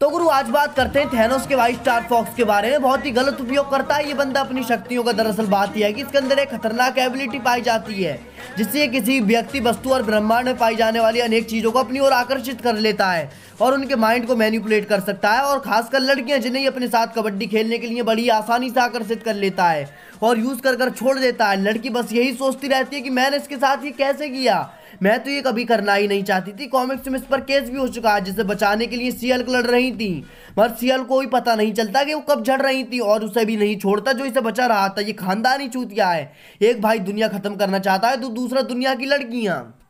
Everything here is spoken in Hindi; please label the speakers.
Speaker 1: तो गुरु आज बात करते हैं थैनोस के भाई स्टार फॉक्स के बारे में बहुत ही गलत उपयोग करता है ये बंदा अपनी शक्तियों का दरअसल बात यह है कि इसके अंदर एक खतरनाक एबिलिटी पाई जाती है जिससे ये किसी व्यक्ति वस्तु और ब्रह्मांड में पाई जाने वाली अनेक चीज़ों को अपनी ओर आकर्षित कर लेता है और उनके माइंड को मैनिपुलेट कर सकता है और खासकर लड़कियां जिन्हें अपने साथ कबड्डी खेलने के लिए बड़ी आसानी से आकर्षित कर लेता है और यूज़ कर कर छोड़ देता है लड़की बस यही सोचती रहती है कि मैंने इसके साथ ये कैसे किया मैं तो ये कभी करना ही नहीं चाहती थी कॉमिक्स में इस पर केस भी हो चुका है जिसे बचाने के लिए सीएल लड़ रही थी मगर सीएल को भी पता नहीं चलता कि वो कब झड़ रही थी और उसे भी नहीं छोड़ता जो इसे बचा रहा था ये खानदानी चूतिया है एक भाई दुनिया खत्म करना चाहता है तो दूसरा दुनिया की लड़कियाँ